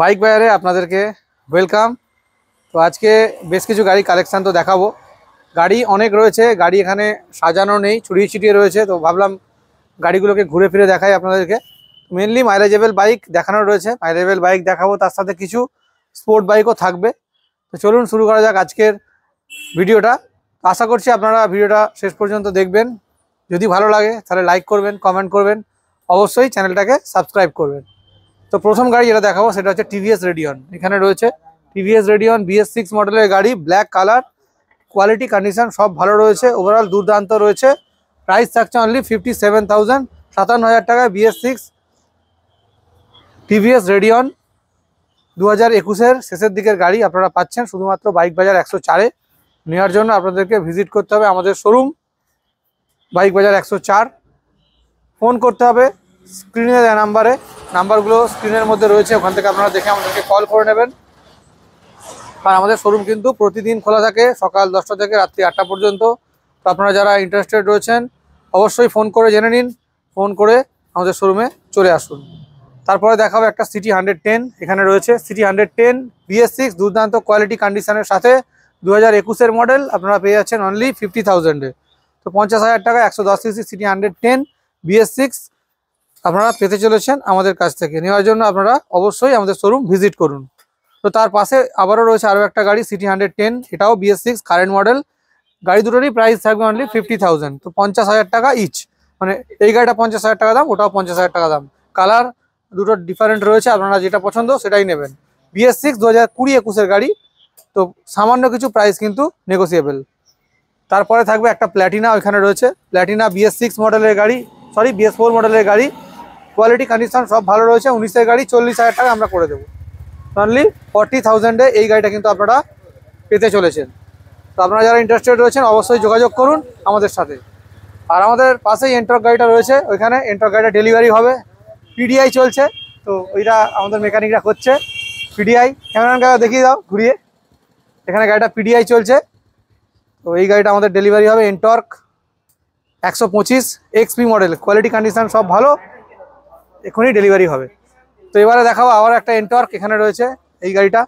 bike বায়ারে আপনাদেরকে welcome তো আজকে বেশ কিছু গাড়ি কালেকশান তো দেখাবো গাড়ি অনেক রয়েছে গাড়ি এখানে সাজানো নেই ছড়িয়ে ছিটিয়ে রয়েছে তো ভাবলাম গাড়িগুলোকে ঘুরে ফিরে দেখাই আপনাদেরকে মেনলি মাইলেজেবল বাইক দেখানো রয়েছে মাইলেজেবল বাইক দেখাবো তার সাথে কিছু স্পোর্ট বাইকও থাকবে তো চলুন শুরু করা যাক আজকের ভিডিওটা আশা করছি আপনারা ভিডিওটা শেষ পর্যন্ত দেখবেন যদি ভালো লাগে তাহলে লাইক করবেন কমেন্ট করবেন অবশ্যই চ্যানেলটাকে সাবস্ক্রাইব করবেন তো প্রথম গাড়ি যেটা দেখাবো সেটা হচ্ছে টিভিএস রেডিয়ন এখানে রয়েছে টিভিএস রেডিয়ন বিএস সিক্স মডেলের গাড়ি ব্ল্যাক কালার কোয়ালিটি কন্ডিশন সব ভালো রয়েছে ওভারঅল দুর্দান্ত রয়েছে প্রাইস থাকছে অনলি ফিফটি সেভেন থাউজেন্ড সাতান্ন হাজার টাকায় বিএস সিক্স টিভিএস রেডিয়ন দু হাজার একুশের শেষের দিকের গাড়ি আপনারা পাচ্ছেন শুধুমাত্র বাইক বাজার একশো চারে নেওয়ার জন্য আপনাদেরকে ভিজিট করতে হবে আমাদের শোরুম বাইক বাজার একশো চার ফোন করতে হবে স্ক্রিনে দেয় নাম্বারে নাম্বারগুলো স্ক্রিনের মধ্যে রয়েছে ওখান থেকে আপনারা দেখে আমাদেরকে কল করে নেবেন আর আমাদের শোরুম কিন্তু প্রতিদিন খোলা থাকে সকাল দশটা থেকে রাত্রি আটটা পর্যন্ত তো আপনারা যারা ইন্টারেস্টেড রয়েছেন অবশ্যই ফোন করে জেনে নিন ফোন করে আমাদের শোরুমে চলে আসুন তারপরে দেখাবো একটা সিটি হান্ড্রেড টেন এখানে রয়েছে CT hundred ten BS six দুর্দান্ত কোয়ালিটি কন্ডিশনের সাথে দু হাজার একুশের মডেল আপনারা পেয়ে যাচ্ছেন অনলি ফিফটি থাউজেন্ডে তো পঞ্চাশ হাজার টাকা একশো দশ CC CT hundred ten BS six আপনারা পেতে চলেছেন আমাদের কাছ থেকে নেওয়ার জন্য আপনারা অবশ্যই আমাদের শোরুম ভিজিট করুন তো তার পাশে আবারও রয়েছে আরও একটা গাড়ি সিটি হান্ড্রেড টেন এটাও বিএস সিক্স কারেন্ট মডেল গাড়ি দুটোরই প্রাইস থাকবে অনলি ফিফটি থাউজেন্ড তো পঞ্চাশ হাজার টাকা ইচ মানে এই গাড়িটা পঞ্চাশ হাজার টাকা দাম ওটাও পঞ্চাশ হাজার টাকা দাম কালার দুটো ডিফারেন্ট রয়েছে আপনারা যেটা পছন্দ সেটাই নেবেন বিএস সিক্স দু হাজার কুড়ি একুশের গাড়ি তো সামান্য কিছু প্রাইস কিন্তু নেগোসিয়েবল তারপরে থাকবে একটা প্ল্যাটিনা ওইখানে রয়েছে প্ল্যাটিনা বিএস সিক্স মডেলের গাড়ি সরি বিএস ফোর মডেলের গাড়ি কোয়ালিটি কন্ডিশন সব ভালো রয়েছে উনিশের গাড়ি চল্লিশ হাজার টাকা আমরা করে দেবো অনলি ফর্টি থাউজেন্ডে এই গাড়িটা কিন্তু আপনারা পেতে চলেছেন তো আপনারা যারা ইন্টারেস্টেড রয়েছেন অবশ্যই যোগাযোগ করুন আমাদের সাথে আর আমাদের পাশেই এন্ট্রক গাড়িটা রয়েছে ওইখানে এন্ট্রক গাড়িটা ডেলিভারি হবে পিডিআই চলছে তো ওইটা আমাদের মেকানিকরা করছে পিডিআই ক্যামেরান গাড়ি দেখিয়ে দাও ঘুরিয়ে এখানে গাড়িটা পিডিআই চলছে তো এই গাড়িটা আমাদের ডেলিভারি হবে এন্টর্ক একশো পঁচিশ এক্সপি মডেল কোয়ালিটি কন্ডিশান সব ভালো এখনই ডেলিভারি হবে তো এবারে দেখাবো আবার একটা এনটর্ক এখানে রয়েছে এই গাড়িটা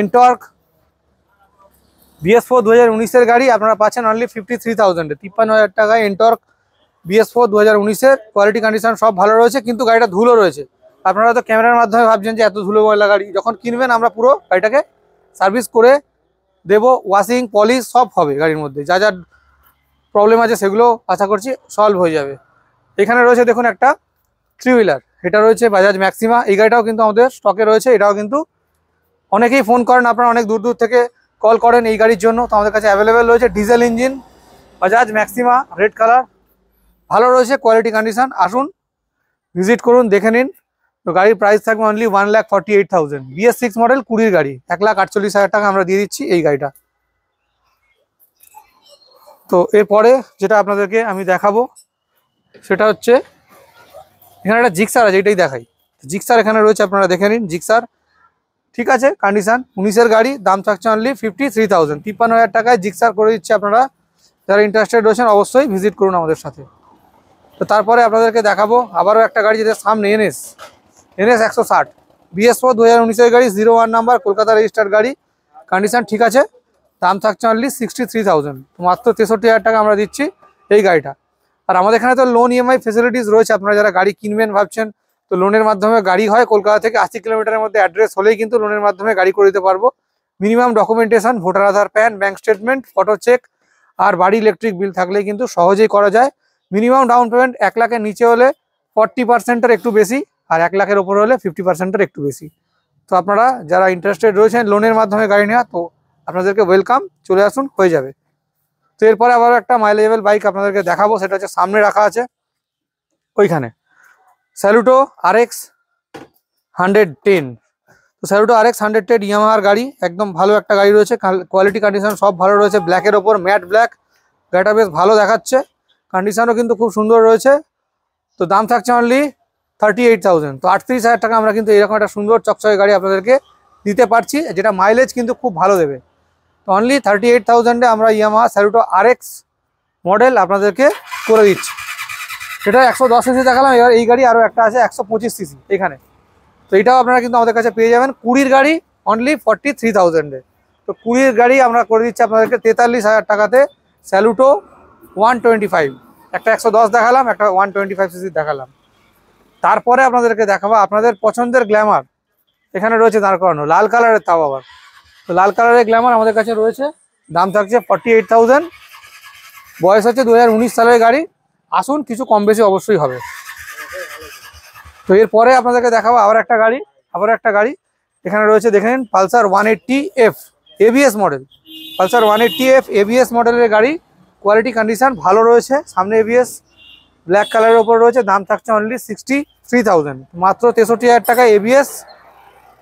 এনটর্ক বিএস ফোর দু হাজার গাড়ি আপনারা পাচ্ছেন অনলি ফিফটি থ্রি থাউজেন্ডে তিপ্পান্ন হাজার টাকায় এনটর্ক বিএস ফোর দু হাজার উনিশের কোয়ালিটি কন্ডিশন সব ভালো রয়েছে কিন্তু গাড়িটা ধুলো রয়েছে আপনারা তো ক্যামেরার মাধ্যমে ভাবছেন যে এত ধুলো ময়লা গাড়ি যখন কিনবেন আমরা পুরো গাড়িটাকে সার্ভিস করে দেব ওয়াশিং পলিশ সব হবে গাড়ির মধ্যে যা যা প্রবলেম আছে সেগুলো আশা করছি সলভ হয়ে যাবে এখানে রয়েছে দেখুন একটা থ্রি হুইলার এটা রয়েছে বাজাজ ম্যাক্সিমা এই গাড়িটাও কিন্তু আমাদের স্টকে রয়েছে এটাও কিন্তু অনেকেই ফোন করেন আপনারা অনেক দূর দূর থেকে কল করেন এই গাড়ির জন্য তো আমাদের কাছে অ্যাভেলেবেল রয়েছে diesel engine Bajaj Maxima red colour ভালো রয়েছে কোয়ালিটি কন্ডিশান আসুন ভিজিট করুন দেখে নিন তো গাড়ির প্রাইস থাকবে only one lakh forty eight thousand BS six model কুড়ির গাড়ি এক লাখ আটচল্লিশ হাজার টাকা আমরা দিয়ে দিচ্ছি এই গাড়িটা তো এরপরে যেটা আপনাদেরকে আমি দেখাবো সেটা হচ্ছে এখানে একটা জিক্সার আছে এটাই দেখাই জিক্সার এখানে রয়েছে আপনারা দেখে নিন জিক্সার ঠিক আছে কন্ডিশান উনিশের গাড়ি দাম থাকছে অনলি ফিফটি থ্রি থাউজেন্ড তিপ্পান্ন হাজার টাকায় জিক্সার করে দিচ্ছে আপনারা যারা ইন্টারেস্টেড রয়েছেন অবশ্যই ভিজিট করুন আমাদের সাথে তো তারপরে আপনাদেরকে দেখাবো আবারও একটা গাড়ি যেটা সামনে এনএস এনএস একশো ষাট বিএসপো দু হাজার উনিশের গাড়ি zero one number Kolkata register গাড়ি কন্ডিশান ঠিক আছে দাম থাকছে অনলি সিক্সটি থ্রি থাউজেন্ড মাত্র তেষট্টি হাজার টাকা আমরা দিচ্ছি এই গাড়িটা আর আমাদের এখানে তো লোন ইএমআই ফেসিলিটিস রয়েছে আপনারা যারা গাড়ি কিনবেন ভাবছেন তো লোনের মাধ্যমে গাড়ি হয় কলকাতা থেকে আশি কিলোমিটারের মধ্যে অ্যাড্রেস হলেই কিন্তু লোনের মাধ্যমে গাড়ি করে দিতে পারবো minimum documentation voter Aadhaar PAN bank statement photo cheque আর বাড়ি ইলেকট্রিক বিল থাকলেই কিন্তু সহজেই করা যায় মিনিমাম ডাউন পেমেন্ট এক লাখের নিচে হলে ফর্টি পার্সেন্টের একটু বেশি আর এক লাখের ওপরে হলে ফিফটি পার্সেন্টের একটু বেশি তো আপনারা যারা ইন্টারেস্টেড রয়েছেন লোনের মাধ্যমে গাড়ি নেওয়া তো আপনাদেরকে ওয়েলকাম চলে আসুন হয়ে যাবে তো এরপরে আবার একটা মাইলেজেবল বাইক আপনাদেরকে দেখাবো সেটা হচ্ছে সামনে রাখা আছে ওইখানে Saluto R X hundred ten তো Saluto R X hundred ten ইয়ামাহার গাড়ি একদম ভালো একটা গাড়ি রয়েছে কোয়ালিটি কন্ডিশন সব ভালো রয়েছে ব্ল্যাকের ওপর ম্যাট ব্ল্যাক গাড়িটা বেশ ভালো দেখাচ্ছে কন্ডিশনও কিন্তু খুব সুন্দর রয়েছে তো দাম থাকছে অনলি থার্টি এইট থাউজেন্ড তো আটত্রিশ হাজার টাকা আমরা কিন্তু এরকম একটা সুন্দর চকচকে গাড়ি আপনাদেরকে দিতে পারছি যেটা মাইলেজ কিন্তু খুব ভালো দেবে অনলি থার্টি এইট থাউজেন্ডে আমরা ইয়ামাহা স্যারুটো আর মডেল আপনাদেরকে করে দিচ্ছি সেটা একশো দশ সিসি দেখালাম এবার এই গাড়ি আরও একটা আছে একশো পঁচিশ সিসি এখানে তো এটাও আপনারা কিন্তু আমাদের কাছে পেয়ে যাবেন কুড়ির গাড়ি অনলি ফর্টি থ্রি থাউজেন্ডে তো কুড়ির গাড়ি আমরা করে দিচ্ছি আপনাদেরকে তেতাল্লিশ হাজার টাকাতে স্যালুটো ওয়ান টোয়েন্টি ফাইভ একটা একশো দশ দেখালাম একটা ওয়ান টোয়েন্টি ফাইভ সিসি দেখালাম তারপরে আপনাদেরকে দেখাবো আপনাদের পছন্দের গ্ল্যামার এখানে রয়েছে দাঁড় করানো লাল কালারের তাও আবার তো লাল কালারের গ্ল্যামার আমাদের কাছে রয়েছে দাম থাকছে ফর্টি এইট থাউজেন্ড বয়স হচ্ছে দু সালের গাড়ি আসুন কিছু কম বেশি অবশ্যই হবে তো এরপরে আপনাদেরকে দেখাবো আবার একটা গাড়ি আবার একটা গাড়ি এখানে রয়েছে দেখে নিন Pulsar one eighty F ABS model Pulsar one eighty F ABS মডেলের গাড়ি কোয়ালিটি কন্ডিশান ভালো রয়েছে সামনে এবিএস ব্ল্যাক কালারের ওপর রয়েছে দাম থাকছে অনলি সিক্সটি থ্রি থাউজেন্ড মাত্র তেষট্টি হাজার টাকা এবিএস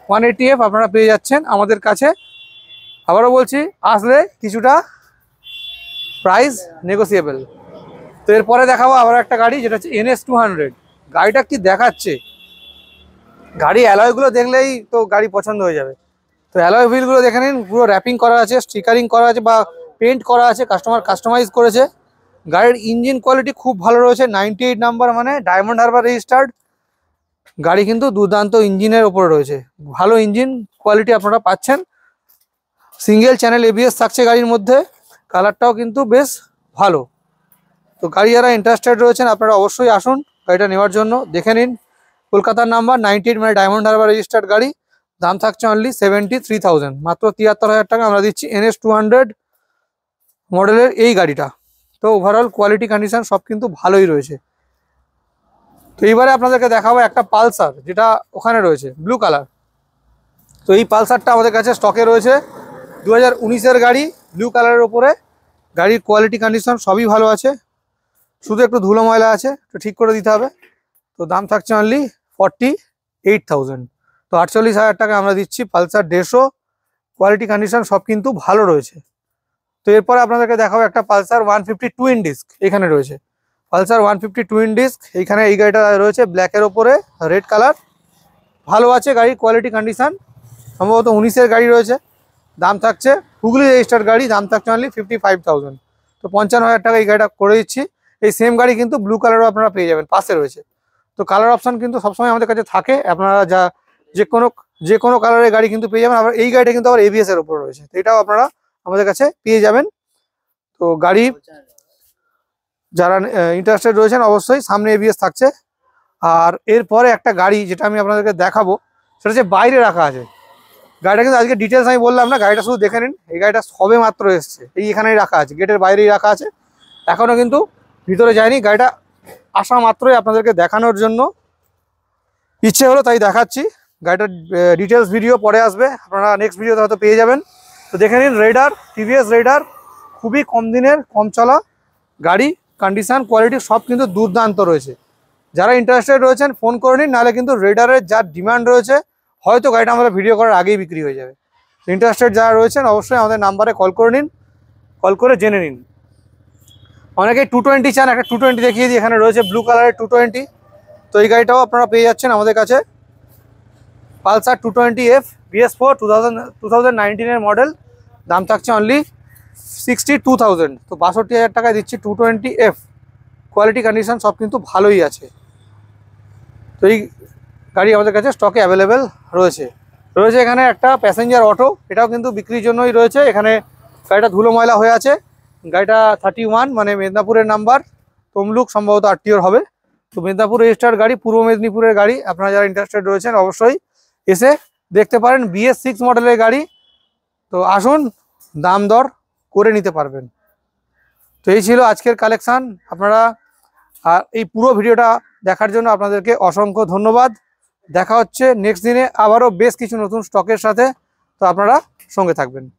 ওয়ান এইটটি এফ আপনারা পেয়ে যাচ্ছেন আমাদের কাছে আবারও বলছি আসলে কিছুটা প্রাইস নেগোসিয়েবল তো এরপরে দেখাবো আবার একটা গাড়ি যেটা হচ্ছে এনএস টু হান্ড্রেড গাড়িটা কি দেখাচ্ছে গাড়ি অ্যালয়গুলো দেখলেই তো গাড়ি পছন্দ হয়ে যাবে তো অ্যালয় হুইলগুলো দেখে নিন পুরো র্যাপিং করা আছে স্টিকারিং করা আছে বা পেন্ট করা আছে কাস্টমার কাস্টমাইজ করেছে গাড়ির ইঞ্জিন কোয়ালিটি খুব ভালো রয়েছে নাইনটি এইট নাম্বার মানে ডায়মন্ড হারবার রেজিস্টার্ড গাড়ি কিন্তু দুর্দান্ত ইঞ্জিনের ওপরে রয়েছে ভালো ইঞ্জিন কোয়ালিটি আপনারা পাচ্ছেন সিঙ্গেল চ্যানেল এবিএস থাকছে গাড়ির মধ্যে কালারটাও কিন্তু বেশ ভালো তো গাড়ি যারা ইন্টারেস্টেড রয়েছেন আপনারা অবশ্যই আসুন গাড়িটা নেওয়ার জন্য দেখে নিন কলকাতার নাম্বার নাইনটি মানে ডায়মন্ড হারবার রেজিস্টার্ড গাড়ি দাম থাকছে অনলি সেভেন্টি থ্রি থাউজেন্ড মাত্র তিয়াত্তর হাজার টাকা আমরা দিচ্ছি এনএস টু হান্ড্রেড মডেলের এই গাড়িটা তো ওভারঅল কোয়ালিটি কন্ডিশন সব কিন্তু ভালোই রয়েছে তো এইবারে আপনাদেরকে দেখাবো একটা পালসার যেটা ওখানে রয়েছে ব্লু কালার তো এই পালসারটা আমাদের কাছে স্টকে রয়েছে দু হাজার গাড়ি ব্লু কালারের ওপরে গাড়ির কোয়ালিটি কন্ডিশন সবই ভালো আছে শুধু একটু ধুলো ময়লা আছে তো ঠিক করে দিতে হবে তো দাম থাকছে অনলি ফর্টি এইট থাউজেন্ড তো আটচল্লিশ হাজার টাকা আমরা দিচ্ছি পালসার দেড়শো কোয়ালিটি কন্ডিশন সব কিন্তু ভালো রয়েছে তো এরপরে আপনাদেরকে দেখাবো একটা Pulsar one fifty twin disc এখানে রয়েছে Pulsar one fifty twin disc এইখানে এই গাড়িটা রয়েছে ব্ল্যাকের ওপরে রেড কালার ভালো আছে গাড়ির কোয়ালিটি কন্ডিশান সম্ভবত উনিশের গাড়ি রয়েছে দাম থাকছে হুগলি রেজিস্টার গাড়ি দাম থাকছে অনলি ফিফটি ফাইভ থাউজেন্ড তো পঞ্চান্ন হাজার টাকা এই গাড়িটা করে দিচ্ছি এই সেম গাড়ি কিন্তু ব্লু কালারও আপনারা পেয়ে যাবেন পাশে রয়েছে তো কালার অপশান কিন্তু সবসময় আমাদের কাছে থাকে আপনারা যা যে কোনো যে কোনো কালারের গাড়ি কিন্তু পেয়ে যাবেন আবার এই গাড়িটা কিন্তু আবার এবিএস এর উপরে রয়েছে এটাও আপনারা আমাদের কাছে পেয়ে যাবেন তো গাড়ি যারা ইন্টারেস্টেড রয়েছেন অবশ্যই সামনে এবিএস থাকছে আর এরপরে একটা গাড়ি যেটা আমি আপনাদেরকে দেখাবো সেটা হচ্ছে বাইরে রাখা আছে গাড়িটা কিন্তু আজকে ডিটেলস আমি বললাম না গাড়িটা শুধু দেখে নিন এই গাড়িটা সবে মাত্র এসছে এই এখানেই রাখা আছে গেটের বাইরেই রাখা আছে এখনও কিন্তু ভিতরে যায়নি গাড়িটা আসা মাত্রই আপনাদেরকে দেখানোর জন্য ইচ্ছে হলো তাই দেখাচ্ছি গাড়িটার ডিটেলস ভিডিও পরে আসবে আপনারা নেক্সট ভিডিওতে হয়তো পেয়ে যাবেন তো দেখে নিন রেডার টিভিএস রেডার খুবই কম দিনের কম চলা গাড়ি কন্ডিশান কোয়ালিটি সব কিন্তু দুর্দান্ত রয়েছে যারা ইন্টারেস্টেড রয়েছেন ফোন করে নিন নাহলে কিন্তু রেডারের যা ডিমান্ড রয়েছে হয়তো গাড়িটা আমাদের ভিডিও করার আগেই বিক্রি হয়ে যাবে ইন্টারেস্টেড যারা রয়েছেন অবশ্যই আমাদের নাম্বারে কল করে নিন কল করে জেনে নিন অনেকে টু টোয়েন্টি চান একটা টু টোয়েন্টি দেখিয়ে দিই এখানে রয়েছে ব্লু কালারের টু টোয়েন্টি তো এই গাড়িটাও আপনারা পেয়ে যাচ্ছেন আমাদের কাছে Pulsar two twenty F BS four two thousand model দাম থাকছে অনলি সিক্সটি টু থাউজেন্ড তো বাষট্টি হাজার টাকায় দিচ্ছি two twenty F quality condition সব কিন্তু ভালোই আছে তো এই গাড়ি আমাদের কাছে স্টকে অ্যাভেলেবেল রয়েছে রয়েছে এখানে একটা প্যাসেঞ্জার অটো এটাও কিন্তু বিক্রির জন্যই রয়েছে এখানে গাড়িটা ধুলো ময়লা হয়ে আছে গাড়িটা থার্টি মানে মেদিনীপুরের নাম্বার তমলুক সম্ভবত আটটিওর হবে তো মেদিনীপুর রেজিস্টার গাড়ি পূর্ব মেদিনীপুরের গাড়ি আপনারা যারা ইন্টারেস্টেড রয়েছেন অবশ্যই এসে দেখতে পারেন বিএস সিক্স মডেলের গাড়ি তো আসুন দাম দর করে নিতে পারবেন তো এই ছিল আজকের কালেকশান আপনারা আর এই পুরো ভিডিওটা দেখার জন্য আপনাদেরকে অসংখ্য ধন্যবাদ দেখা হচ্ছে নেক্সট দিনে আবারও বেশ কিছু নতুন স্টকের সাথে তো আপনারা সঙ্গে থাকবেন